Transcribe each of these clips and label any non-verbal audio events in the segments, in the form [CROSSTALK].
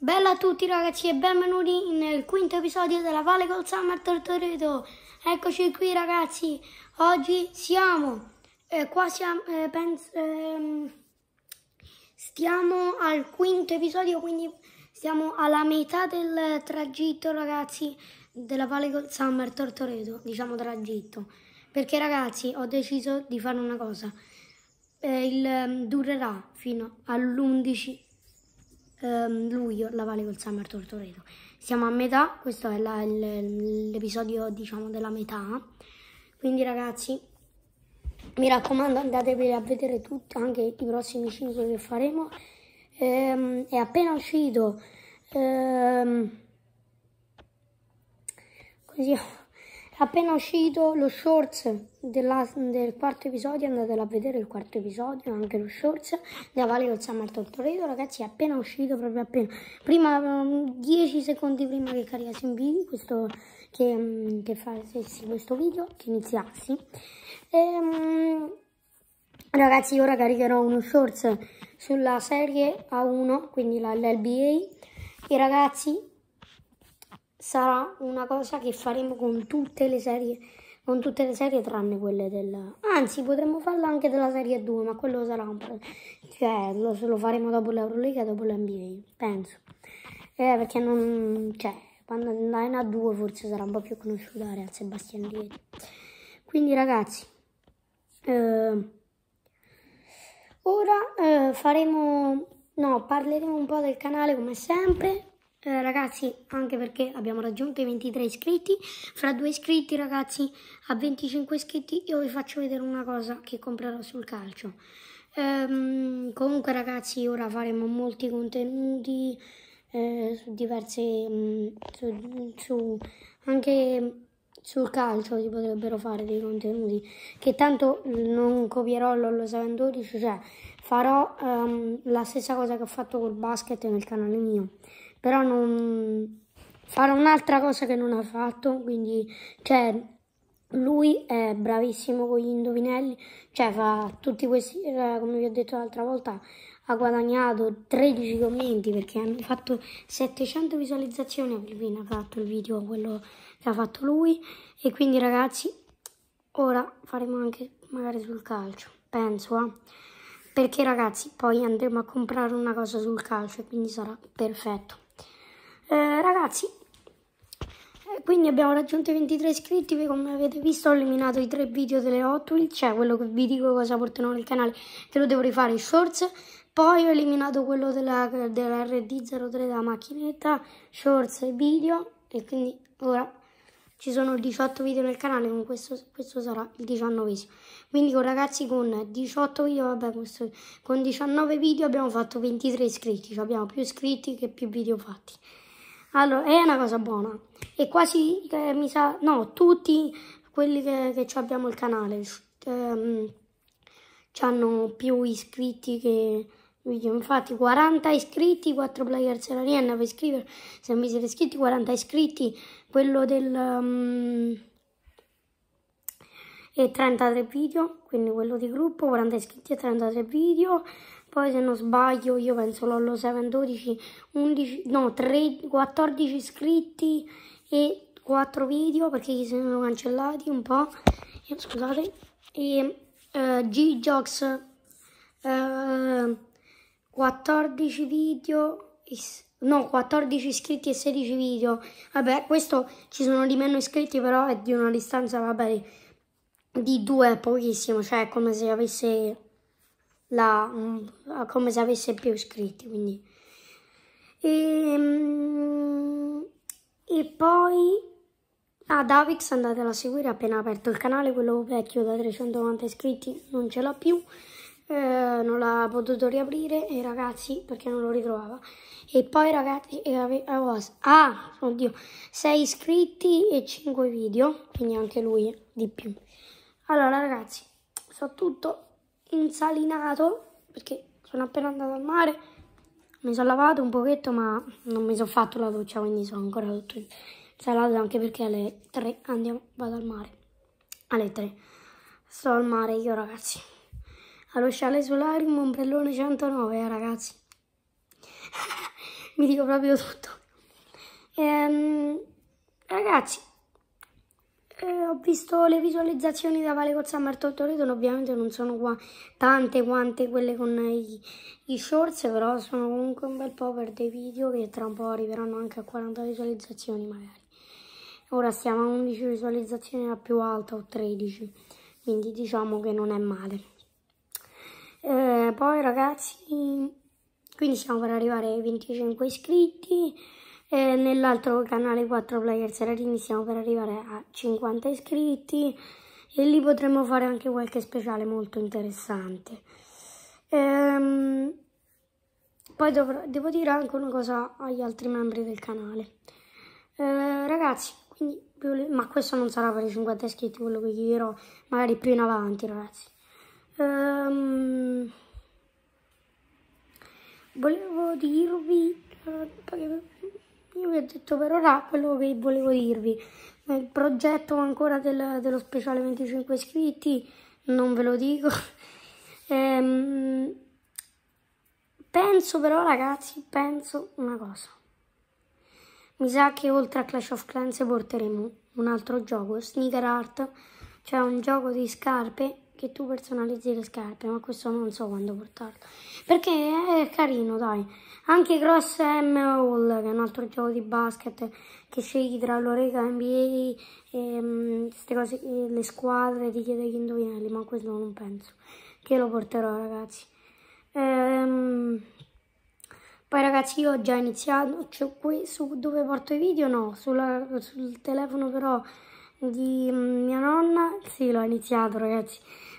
Bella a tutti ragazzi e benvenuti nel quinto episodio della Vale Col Summer Tortoreto. Eccoci qui ragazzi, oggi siamo, eh, qua siamo, eh, penso, eh, stiamo al quinto episodio, quindi siamo alla metà del tragitto ragazzi della Vale Col Summer Tortoreto, diciamo tragitto. Perché ragazzi ho deciso di fare una cosa, eh, il, ehm, durerà fino all'11 ehm, luglio la Vale col Summer Tortoreto. Siamo a metà, questo è la, l'episodio diciamo della metà. Quindi ragazzi, mi raccomando andatevi a vedere tutto, anche i prossimi 5 che faremo. Ehm, è appena uscito... Ehm, così appena uscito lo shorts della, del quarto episodio, andatelo a vedere il quarto episodio, anche lo shorts da Vale con Summer Tortoredo, ragazzi, è appena uscito, proprio appena, prima, 10 mm, secondi prima che caricasse in video, questo, che, mm, che facessi questo video, che iniziassi. Ehm, ragazzi, ora caricherò uno shorts sulla serie A1, quindi l'LBA, e ragazzi, sarà una cosa che faremo con tutte le serie, con tutte le serie tranne quelle della... Anzi, potremmo farla anche della Serie 2, ma quello sarà un po'... Cioè, lo, lo faremo dopo l'Eurolega dopo l'NBA, penso. Eh, perché non... Cioè, quando andrà in A2 forse sarà un po' più conosciuta Real Sebastian Lieti. Quindi, ragazzi... Eh, ora eh, faremo... No, parleremo un po' del canale come sempre eh, ragazzi, anche perché abbiamo raggiunto i 23 iscritti, fra due iscritti ragazzi a 25 iscritti io vi faccio vedere una cosa che comprerò sul calcio. Ehm, comunque ragazzi ora faremo molti contenuti eh, su diverse, mh, mm, su, su, anche sul calcio si potrebbero fare dei contenuti che tanto non copierò l'Ollo 712, cioè farò um, la stessa cosa che ho fatto col basket nel canale mio però non farà un'altra cosa che non ha fatto, quindi cioè, lui è bravissimo con gli indovinelli, cioè fa tutti questi, eh, come vi ho detto l'altra volta, ha guadagnato 13 commenti perché hanno fatto 700 visualizzazioni appena ha fatto il video quello che ha fatto lui e quindi ragazzi ora faremo anche magari sul calcio penso eh? perché ragazzi poi andremo a comprare una cosa sul calcio e quindi sarà perfetto eh, ragazzi, eh, quindi abbiamo raggiunto i 23 iscritti, come avete visto ho eliminato i tre video delle Hot Wheels, cioè quello che vi dico cosa porterò nel canale, che lo devo rifare in shorts, poi ho eliminato quello della, RD03 della macchinetta, shorts e video, e quindi ora ci sono 18 video nel canale, con questo, questo sarà il 19 Quindi con ragazzi con 18 video, vabbè, questo, con 19 video abbiamo fatto 23 iscritti, cioè abbiamo più iscritti che più video fatti. Allora, è una cosa buona. E quasi, eh, mi sa, no, tutti quelli che, che abbiamo il canale ehm, hanno più iscritti che video. Infatti 40 iscritti, 4 player se la rienna per iscrivervi. Se non mi siete iscritti, 40 iscritti, quello del... Um, e 33 video, quindi quello di gruppo, 40 iscritti e 33 video poi se non sbaglio io penso Lollo 7 12, 11, no 3, 14 iscritti e 4 video perché si sono cancellati un po', eh, scusate, e eh, G-Jox eh, 14 video, no 14 iscritti e 16 video, vabbè questo ci sono di meno iscritti però è di una distanza vabbè di due pochissimo, cioè è come se avesse la, mm, come se avesse più iscritti. Quindi. E, ehm, e poi ad Avix andatela a seguire appena aperto il canale, quello vecchio da 390 iscritti non ce l'ha più. Eh, non l'ha potuto riaprire e ragazzi perché non lo ritrovava e poi ragazzi ah oddio 6 iscritti e 5 video quindi anche lui di più allora ragazzi so tutto insalinato perché sono appena andato al mare, mi sono lavato un pochetto ma non mi sono fatto la doccia quindi sono ancora tutto insalato anche perché alle 3 andiamo, vado al mare, alle 3 sto al mare io ragazzi, allo solare solarium ombrellone 109 eh, ragazzi, [LAUGHS] mi dico proprio tutto. Ehm, ragazzi eh, ho visto le visualizzazioni da Vale Corsa a Martò Toledo, ovviamente non sono qua tante quante quelle con i, i, shorts, però sono comunque un bel po' per dei video che tra un po' arriveranno anche a 40 visualizzazioni magari. Ora siamo a 11 visualizzazioni la più alta o 13, quindi diciamo che non è male. Eh, poi ragazzi, quindi siamo per arrivare ai 25 iscritti e nell'altro canale 4 Player Seratini stiamo per arrivare a 50 iscritti e lì potremo fare anche qualche speciale molto interessante. Ehm, poi dovrò, devo dire anche una cosa agli altri membri del canale. Ehm, ragazzi, quindi, ma questo non sarà per i 50 iscritti quello che vi dirò, magari più in avanti ragazzi. Ehm, volevo dirvi... Io vi ho detto per ora quello che volevo dirvi. Il progetto ancora del, dello speciale 25 iscritti, non ve lo dico. [LAUGHS] Ehm, penso però ragazzi, penso una cosa. Mi sa che oltre a Clash of Clans porteremo un altro gioco, Sneaker Art, cioè un gioco di scarpe che tu personalizzi le scarpe, ma questo non so quando portarlo. Perché è carino, dai. Anche Cross M All, che è un altro gioco di basket, che scegli tra l'oreca NBA e mm, queste cose, le squadre, ti chiede chi indovinelli, ma questo non penso. Che lo porterò, ragazzi. Ehm... Poi ragazzi io ho già iniziato, cioè qui su dove porto i video no, sulla, sul telefono però di mm, mia nonna, sì l'ho iniziato ragazzi,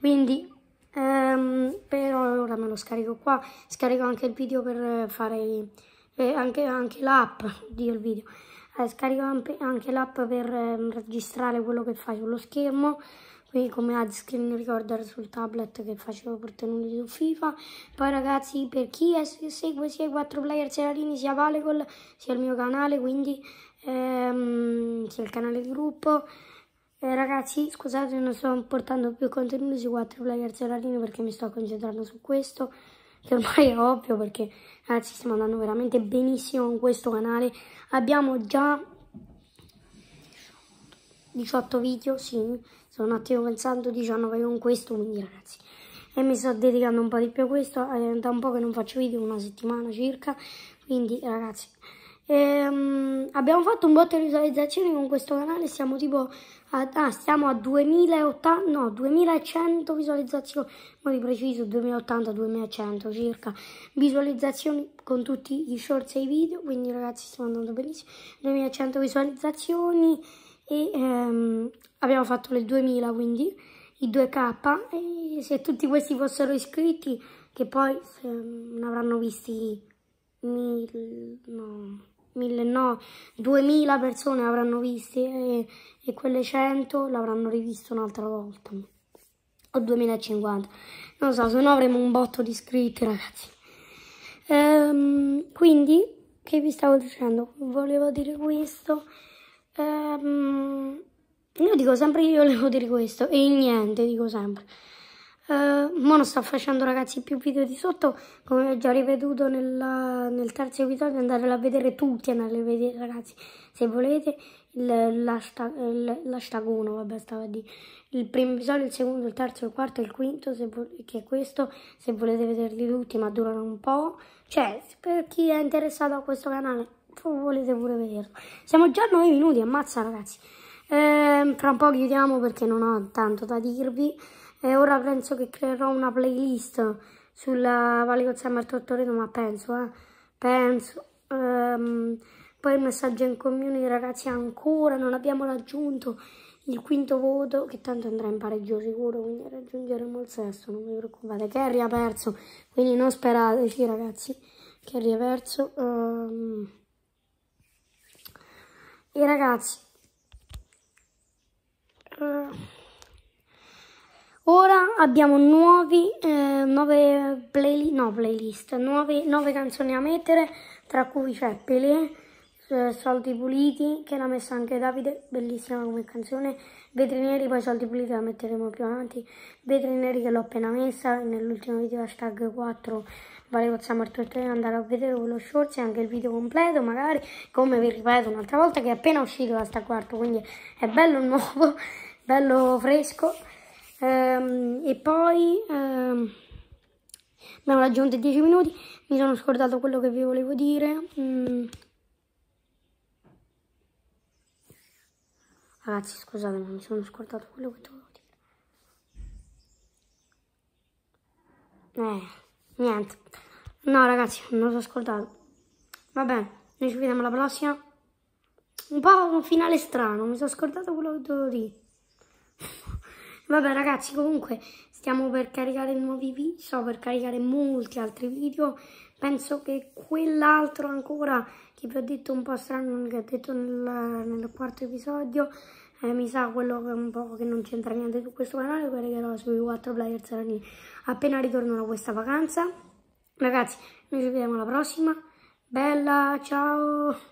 quindi um, ehm, per ora me lo scarico qua, scarico anche il video per fare eh, anche, anche l'app, oddio il video, eh, scarico anche l'app per eh, registrare quello che fai sullo schermo, qui come ad screen recorder sul tablet che facevo per tenuti su FIFA. Poi ragazzi per chi è, segue sia i 4 player Serarini sia Valecol sia il mio canale, quindi ehm, sia il canale di gruppo. Eh, ragazzi scusate non sto portando più contenuti sui 4 player Serarini perché mi sto concentrando su questo che ormai è ovvio perché ragazzi stiamo andando veramente benissimo con questo canale abbiamo già 18 video, sì, sto un attimo pensando, 19 con questo, quindi ragazzi, e mi sto dedicando un po' di più a questo, è eh, da un po' che non faccio video, una settimana circa, quindi ragazzi, ehm, abbiamo fatto un botto di visualizzazioni con questo canale, siamo tipo a, ah, siamo a 2080, no, 2100 visualizzazioni, ma di preciso 2080-2100 circa visualizzazioni con tutti gli shorts e i video, quindi ragazzi stiamo andando benissimo, 2100 visualizzazioni, e ehm, abbiamo fatto le 2000 quindi i 2k e se tutti questi fossero iscritti che poi se, ne avranno visti mil, no, mille, no, 2000 persone avranno visti e, e quelle 100 l'avranno rivisto un'altra volta o 2050 non so se no avremo un botto di iscritti ragazzi ehm, quindi che vi stavo dicendo volevo dire questo Ehm, io dico sempre io volevo dire questo e niente dico sempre. Uh, ehm, non sto facendo ragazzi più video di sotto, come ho già ripetuto nella, nel terzo episodio, andatelo a vedere tutti, andatelo a vedere ragazzi, se volete, l'hashtag 1, vabbè stavo a dire, il primo episodio, il secondo, il terzo, il quarto, il quinto, che è questo, se volete vederli tutti, ma durano un po', cioè per chi è interessato a questo canale volete pure vederlo. Siamo già a 9 minuti, ammazza ragazzi. Eh, tra un po' chiudiamo perché non ho tanto da dirvi. Eh, ora penso che creerò una playlist sulla Valle Summer Tortoreto, ma penso, eh. Penso. Ehm, poi il messaggio in community, ragazzi, ancora non abbiamo raggiunto il quinto voto, che tanto andrà in pareggio sicuro, quindi raggiungeremo il sesto, non vi preoccupate. Kerry ha perso, quindi non sperateci, ragazzi. Kerry ha perso. Ehm... E ragazzi, eh, ora abbiamo nuovi, eh, nuove play, no, playlist, nuove, nuove, canzoni a mettere, tra cui c'è Pelé, eh, Soldi Puliti, che l'ha messa anche Davide, bellissima come canzone, Vetri Neri, poi Soldi Puliti la metteremo più avanti, Vetri Neri che l'ho appena messa nell'ultimo video hashtag 4 Volevo Summertone andare a vedere quello short e anche il video completo, magari, come vi ripeto un'altra volta, che è appena uscito da sta quarto, quindi è bello nuovo, [LAUGHS] bello fresco. Ehm, e poi ehm, abbiamo raggiunto i 10 minuti, mi sono scordato quello che vi volevo dire. Mm. Ragazzi, scusate, mi sono scordato quello che dovevo dire. Eh niente. No, ragazzi, non ho ascoltato. Vabbè, noi ci vediamo alla prossima. Un po' un finale strano, mi sono ascoltato quello che dovevo dire. [LAUGHS] Vabbè ragazzi, comunque stiamo per caricare nuovi video, sto per caricare molti altri video. Penso che quell'altro ancora, che vi ho detto un po' strano, che ho detto nel, nel quarto episodio, eh, mi sa quello che un po' che non c'entra niente su questo canale, vi regherò sui 4 player lì. appena ritorno da questa vacanza. Ragazzi, noi ci vediamo alla prossima. Bella, ciao!